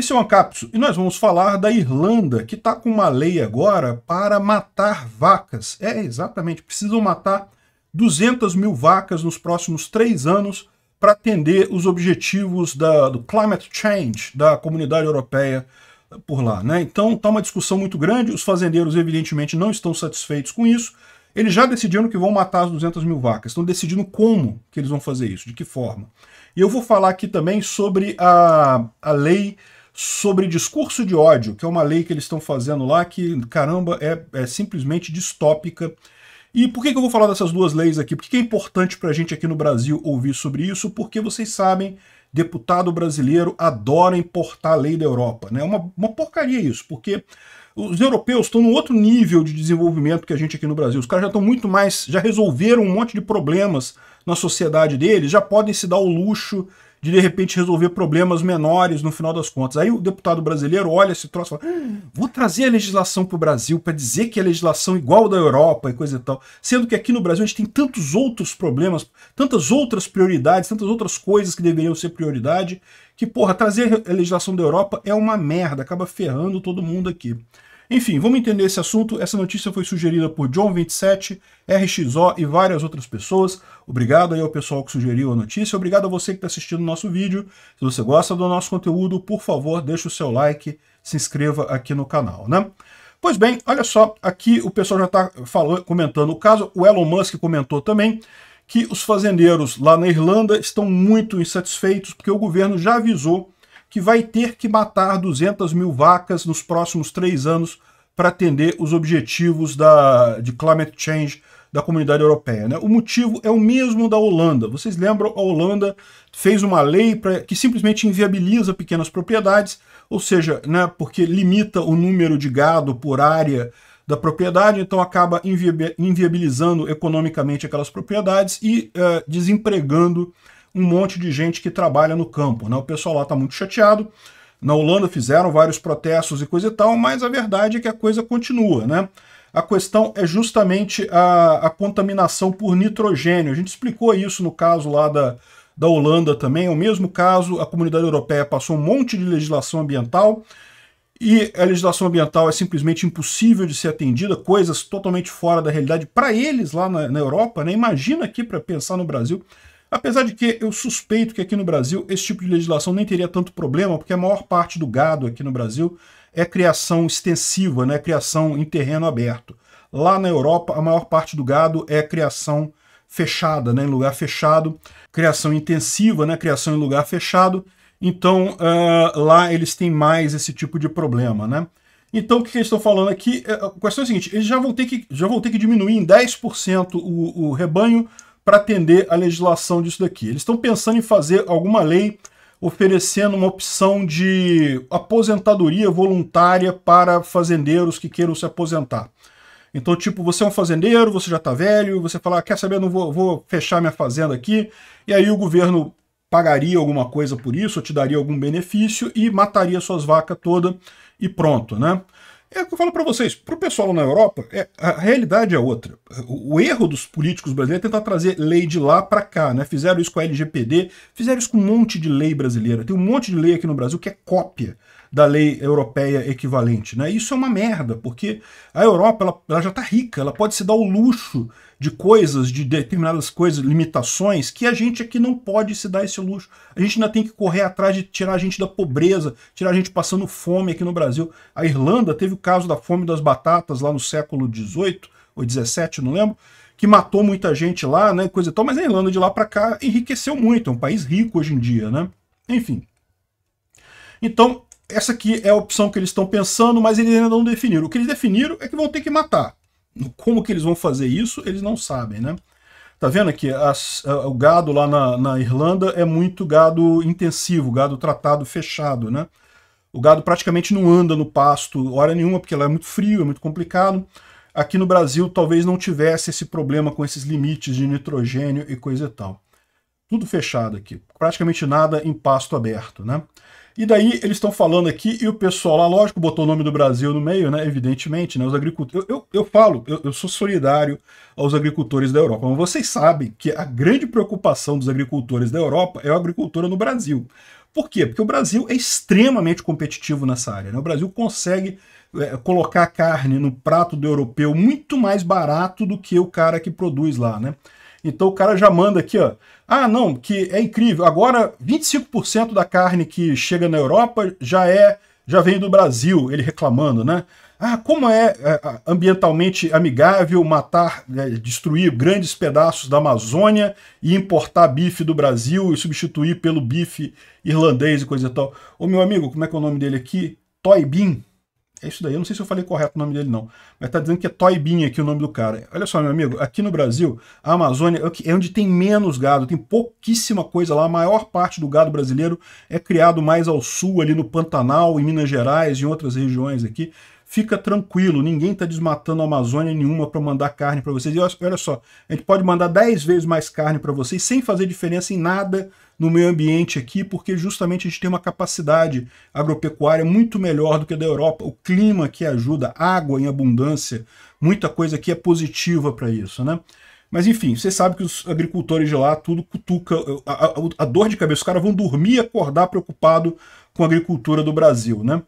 Esse é o Ancapsu e nós vamos falar da Irlanda, que está com uma lei agora para matar vacas. É, exatamente, precisam matar 200 mil vacas nos próximos três anos para atender os objetivos da, do climate change da comunidade europeia por lá. Né? Então está uma discussão muito grande, os fazendeiros evidentemente não estão satisfeitos com isso, eles já decidiram que vão matar as 200 mil vacas, estão decidindo como que eles vão fazer isso, de que forma. E eu vou falar aqui também sobre a, a lei sobre discurso de ódio, que é uma lei que eles estão fazendo lá que, caramba, é, é simplesmente distópica. E por que, que eu vou falar dessas duas leis aqui? Por que, que é importante para a gente aqui no Brasil ouvir sobre isso? Porque vocês sabem, deputado brasileiro adora importar a lei da Europa. É né? uma, uma porcaria isso, porque os europeus estão num outro nível de desenvolvimento que a gente aqui no Brasil. Os caras já estão muito mais, já resolveram um monte de problemas na sociedade deles, já podem se dar o luxo de de repente resolver problemas menores no final das contas. Aí o deputado brasileiro olha esse troço e fala: hum, vou trazer a legislação para o Brasil para dizer que é legislação igual da Europa e coisa e tal. Sendo que aqui no Brasil a gente tem tantos outros problemas, tantas outras prioridades, tantas outras coisas que deveriam ser prioridade, que, porra, trazer a legislação da Europa é uma merda, acaba ferrando todo mundo aqui. Enfim, vamos entender esse assunto. Essa notícia foi sugerida por John27, RXO e várias outras pessoas. Obrigado aí ao pessoal que sugeriu a notícia. Obrigado a você que está assistindo o nosso vídeo. Se você gosta do nosso conteúdo, por favor, deixe o seu like, se inscreva aqui no canal, né? Pois bem, olha só, aqui o pessoal já está comentando o caso. O Elon Musk comentou também que os fazendeiros lá na Irlanda estão muito insatisfeitos porque o governo já avisou que vai ter que matar 200 mil vacas nos próximos três anos para atender os objetivos da, de climate change da comunidade europeia. Né? O motivo é o mesmo da Holanda. Vocês lembram, a Holanda fez uma lei pra, que simplesmente inviabiliza pequenas propriedades, ou seja, né, porque limita o número de gado por área da propriedade, então acaba inviabilizando economicamente aquelas propriedades e uh, desempregando um monte de gente que trabalha no campo. Né? O pessoal lá está muito chateado. Na Holanda fizeram vários protestos e coisa e tal, mas a verdade é que a coisa continua. Né? A questão é justamente a, a contaminação por nitrogênio. A gente explicou isso no caso lá da, da Holanda também. É o mesmo caso, a comunidade europeia passou um monte de legislação ambiental e a legislação ambiental é simplesmente impossível de ser atendida, coisas totalmente fora da realidade para eles lá na, na Europa, né? Imagina aqui para pensar no Brasil Apesar de que eu suspeito que aqui no Brasil esse tipo de legislação nem teria tanto problema, porque a maior parte do gado aqui no Brasil é criação extensiva, né? criação em terreno aberto. Lá na Europa, a maior parte do gado é criação fechada, né? em lugar fechado, criação intensiva, né? criação em lugar fechado. Então, uh, lá eles têm mais esse tipo de problema. Né? Então, o que eles estão falando aqui? É, a questão é a seguinte: eles já vão ter que, já vão ter que diminuir em 10% o, o rebanho para atender a legislação disso daqui. Eles estão pensando em fazer alguma lei oferecendo uma opção de aposentadoria voluntária para fazendeiros que queiram se aposentar. Então, tipo, você é um fazendeiro, você já está velho, você fala, ah, quer saber, não vou, vou fechar minha fazenda aqui, e aí o governo pagaria alguma coisa por isso, ou te daria algum benefício e mataria suas vacas toda e pronto, né? É o que eu falo para vocês, para o pessoal na Europa, é, a realidade é outra. O, o, erro dos políticos brasileiros é tentar trazer lei de lá para cá, né? Fizeram isso com a LGPD, fizeram isso com um monte de lei brasileira. Tem um monte de lei aqui no Brasil que é cópia da lei europeia equivalente. Né? Isso é uma merda, porque a Europa ela, ela já está rica, ela pode se dar o luxo de coisas, de determinadas coisas, limitações, que a gente aqui não pode se dar esse luxo. A gente ainda tem que correr atrás de tirar a gente da pobreza, tirar a gente passando fome aqui no Brasil. A Irlanda teve o caso da fome das batatas lá no século XVIII ou XVII, não lembro, que matou muita gente lá, né, coisa e tal, mas a Irlanda de lá para cá enriqueceu muito, é um país rico hoje em dia, né? Enfim. Então, essa aqui é a opção que eles estão pensando, mas eles ainda não definiram. O que eles definiram é que vão ter que matar. Como que eles vão fazer isso, eles não sabem, né? Tá vendo aqui? As, o gado lá na, na, Irlanda é muito gado intensivo, gado tratado fechado, né? O gado praticamente não anda no pasto hora nenhuma, porque lá é muito frio, é muito complicado. Aqui no Brasil talvez não tivesse esse problema com esses limites de nitrogênio e coisa e tal. Tudo fechado aqui, praticamente nada em pasto aberto, né? E daí eles estão falando aqui, e o pessoal lá, lógico, botou o nome do Brasil no meio, né? Evidentemente, né? Os agricultores. Eu, eu, eu falo, eu, eu, sou solidário aos agricultores da Europa. Mas vocês sabem que a grande preocupação dos agricultores da Europa é a agricultura no Brasil. Por quê? Porque o Brasil é extremamente competitivo nessa área. Né? O Brasil consegue é, colocar carne no prato do europeu muito mais barato do que o cara que produz lá, né? Então o cara já manda aqui, ó. Ah, não, que é incrível. Agora 25% da carne que chega na Europa já é já vem do Brasil, ele reclamando, né? Ah, como é, é ambientalmente amigável matar, é, destruir grandes pedaços da Amazônia e importar bife do Brasil e substituir pelo bife irlandês e coisa e tal. Ô meu amigo, como é que é o nome dele aqui? Toy Bean, é isso daí. Eu não sei se eu falei correto o nome dele, não. Mas tá dizendo que é Toy aqui o nome do cara. Olha só, meu amigo. Aqui no Brasil, a Amazônia é, é onde tem menos gado. Tem pouquíssima coisa lá. A maior parte do gado brasileiro é criado mais ao sul, ali no Pantanal, em Minas Gerais, em outras regiões aqui fica tranquilo, ninguém está desmatando a Amazônia nenhuma para mandar carne para vocês. E olha só, a gente pode mandar 10 vezes mais carne para vocês sem fazer diferença em nada no meio ambiente aqui, porque justamente a gente tem uma capacidade agropecuária muito melhor do que a da Europa. O clima que ajuda, água em abundância, muita coisa aqui é positiva para isso, né? Mas enfim, você sabe que os agricultores de lá tudo cutuca, a, a, a dor de cabeça, os caras vão dormir e acordar preocupado com a agricultura do Brasil, né?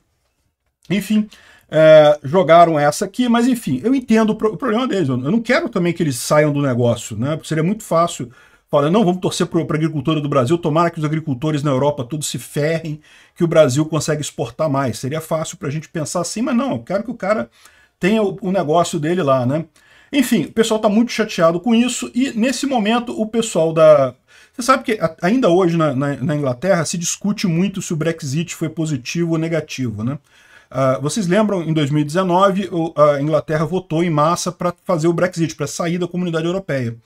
Enfim, é, jogaram essa aqui, mas enfim, eu entendo o, pro, o, problema deles. Eu não quero também que eles saiam do negócio, né? Porque seria muito fácil falar, não, vamos torcer para a agricultura do Brasil, tomara que os agricultores na Europa todos se ferrem, que o Brasil consegue exportar mais. Seria fácil para a gente pensar assim, mas não, eu quero que o cara tenha o, o negócio dele lá, né? Enfim, o pessoal está muito chateado com isso e nesse momento o pessoal da... Você sabe que ainda hoje na, na, na Inglaterra se discute muito se o Brexit foi positivo ou negativo, né? Uh, vocês lembram, em 2019, a Inglaterra votou em massa para fazer o Brexit, para sair da comunidade europeia.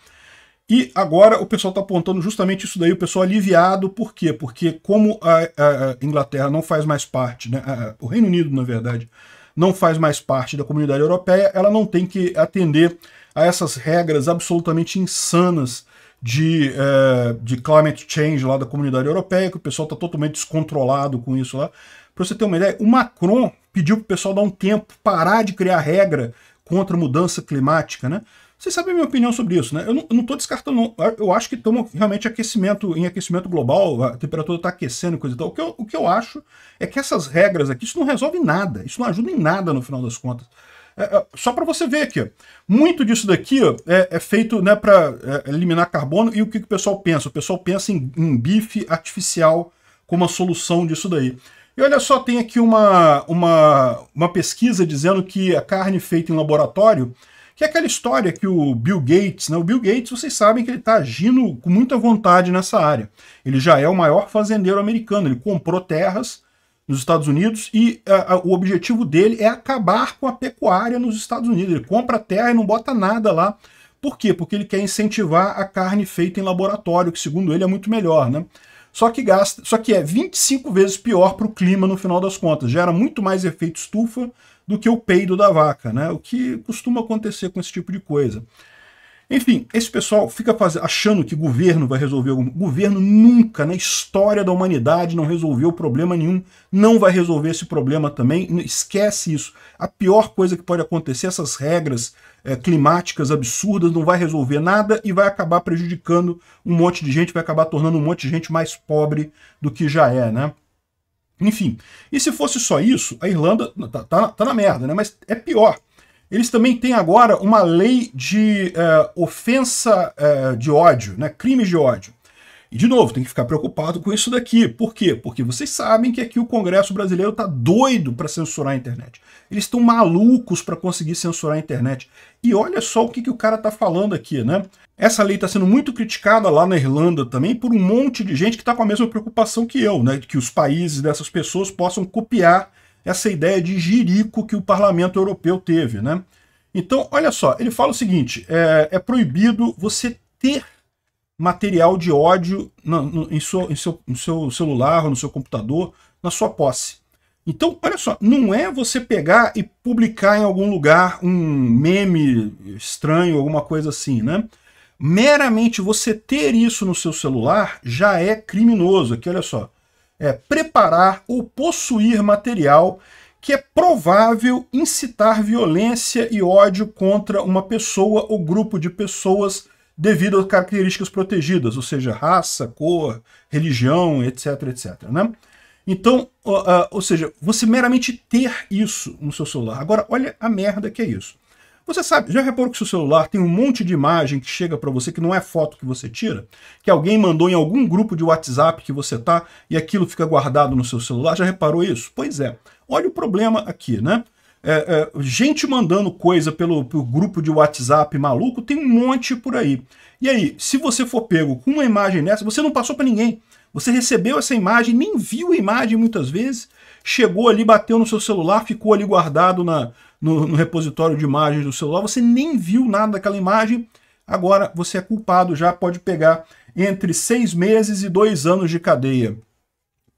E agora o pessoal está apontando justamente isso daí, o pessoal aliviado, por quê? Porque como a, a Inglaterra não faz mais parte, né, a, o Reino Unido, na verdade, não faz mais parte da comunidade europeia, ela não tem que atender a essas regras absolutamente insanas de, é, de climate change lá da comunidade europeia, que o pessoal está totalmente descontrolado com isso lá. Para você ter uma ideia, o Macron pediu para o pessoal dar um tempo, parar de criar regra contra a mudança climática, né? Vocês sabem a minha opinião sobre isso, né? Eu não estou descartando, eu acho que estamos realmente aquecimento, em aquecimento global, a temperatura está aquecendo e coisa e tal. O que, eu, o que eu acho é que essas regras aqui, isso não resolve nada, isso não ajuda em nada no final das contas. É, é, só para você ver aqui, muito disso daqui ó, é, é, feito né, para é, eliminar carbono e o que, que o pessoal pensa? O pessoal pensa em, em bife artificial como a solução disso daí. E olha só, tem aqui uma, uma, uma pesquisa dizendo que a carne feita em laboratório, que é aquela história que o Bill Gates, né? O Bill Gates, vocês sabem que ele está agindo com muita vontade nessa área. Ele já é o maior fazendeiro americano, ele comprou terras nos Estados Unidos e a, a, o objetivo dele é acabar com a pecuária nos Estados Unidos. Ele compra terra e não bota nada lá. Por quê? Porque ele quer incentivar a carne feita em laboratório, que segundo ele é muito melhor, né? só que gasta, só que é 25 vezes pior para o clima no final das contas. Gera muito mais efeito estufa do que o peido da vaca, né? O que costuma acontecer com esse tipo de coisa. Enfim, esse pessoal fica achando que governo vai resolver algum. Governo nunca na história da humanidade não resolveu problema nenhum, não vai resolver esse problema também. Esquece isso. A pior coisa que pode acontecer, essas regras é, climáticas absurdas, não vai resolver nada e vai acabar prejudicando um monte de gente, vai acabar tornando um monte de gente mais pobre do que já é, né? Enfim, e se fosse só isso, a Irlanda tá, tá, tá na merda, né? Mas é pior. Eles também têm agora uma lei de uh, ofensa uh, de ódio, né? crimes de ódio. E, de novo, tem que ficar preocupado com isso daqui. Por quê? Porque vocês sabem que aqui o Congresso brasileiro está doido para censurar a internet. Eles estão malucos para conseguir censurar a internet. E olha só o que, que o cara está falando aqui, né? Essa lei está sendo muito criticada lá na Irlanda também por um monte de gente que está com a mesma preocupação que eu, né? Que os países dessas pessoas possam copiar essa ideia de jirico que o parlamento europeu teve. Né? Então, olha só, ele fala o seguinte, é, é proibido você ter material de ódio no, no, em, sua, em seu, no seu celular ou no seu computador, na sua posse. Então, olha só, não é você pegar e publicar em algum lugar um meme estranho, alguma coisa assim, né? Meramente você ter isso no seu celular já é criminoso. Aqui, olha só, é, preparar ou possuir material que é provável incitar violência e ódio contra uma pessoa ou grupo de pessoas devido a características protegidas, ou seja, raça, cor, religião, etc, etc. Né? Então, ou, ou seja, você meramente ter isso no seu celular. Agora, olha a merda que é isso. Você sabe, já reparou que seu celular tem um monte de imagem que chega para você que não é foto que você tira? Que alguém mandou em algum grupo de WhatsApp que você tá e aquilo fica guardado no seu celular? Já reparou isso? Pois é. Olha o problema aqui, né? É, é, gente mandando coisa pelo, pelo, grupo de WhatsApp maluco, tem um monte por aí. E aí, se você for pego com uma imagem dessa, você não passou para ninguém. Você recebeu essa imagem, nem viu a imagem muitas vezes, chegou ali, bateu no seu celular, ficou ali guardado na, no, no repositório de imagens do celular, você nem viu nada daquela imagem, agora você é culpado, já pode pegar entre seis meses e dois anos de cadeia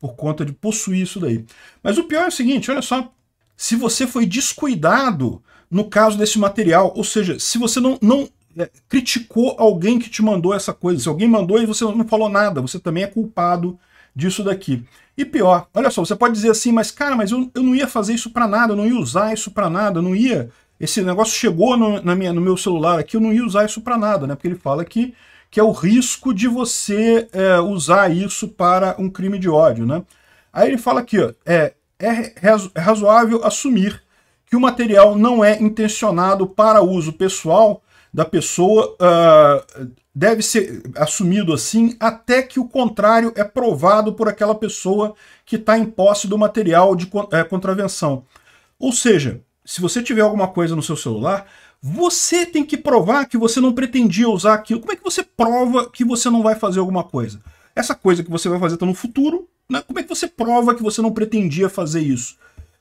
por conta de possuir isso daí. Mas o pior é o seguinte, olha só, se você foi descuidado no caso desse material, ou seja, se você não, não é, criticou alguém que te mandou essa coisa, se alguém mandou e você não falou nada, você também é culpado disso daqui. E pior, olha só, você pode dizer assim, mas cara, mas eu, eu não ia fazer isso para nada, eu não ia usar isso para nada, eu não ia... Esse negócio chegou no, na minha, no meu celular aqui, eu não ia usar isso para nada, né? Porque ele fala que, que é o risco de você é, usar isso para um crime de ódio, né? Aí ele fala aqui, ó, é, é, é, é razoável assumir que o material não é intencionado para uso pessoal da pessoa uh, deve ser assumido assim até que o contrário é provado por aquela pessoa que está em posse do material de eh, contravenção. Ou seja, se você tiver alguma coisa no seu celular, você tem que provar que você não pretendia usar aquilo. Como é que você prova que você não vai fazer alguma coisa? Essa coisa que você vai fazer está no futuro, né? como é que você prova que você não pretendia fazer isso?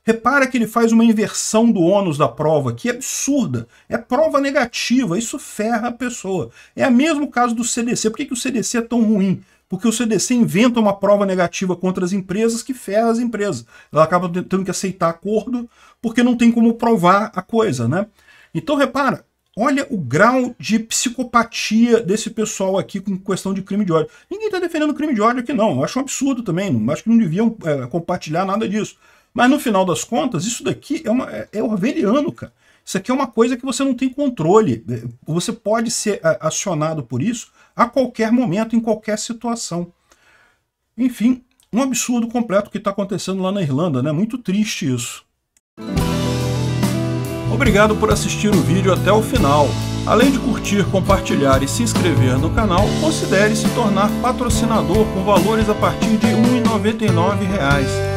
Repara que ele faz uma inversão do ônus da prova, que é absurda. É prova negativa, isso ferra a pessoa. É o mesmo caso do CDC. Por que, que o CDC é tão ruim? Porque o CDC inventa uma prova negativa contra as empresas que ferra as empresas. Ela acaba tendo que aceitar acordo porque não tem como provar a coisa, né? Então repara, Olha o grau de psicopatia desse pessoal aqui com questão de crime de ódio. Ninguém está defendendo crime de ódio aqui, não. Eu acho um absurdo também. acho que não deviam é, compartilhar nada disso. Mas no final das contas, isso daqui é, uma, é, é orwelliano, cara. Isso aqui é uma coisa que você não tem controle. Você pode ser é, acionado por isso a qualquer momento, em qualquer situação. Enfim, um absurdo completo que está acontecendo lá na Irlanda, né? Muito triste isso. Obrigado por assistir o vídeo até o final. Além de curtir, compartilhar e se inscrever no canal, considere se tornar patrocinador com valores a partir de R$ 1,99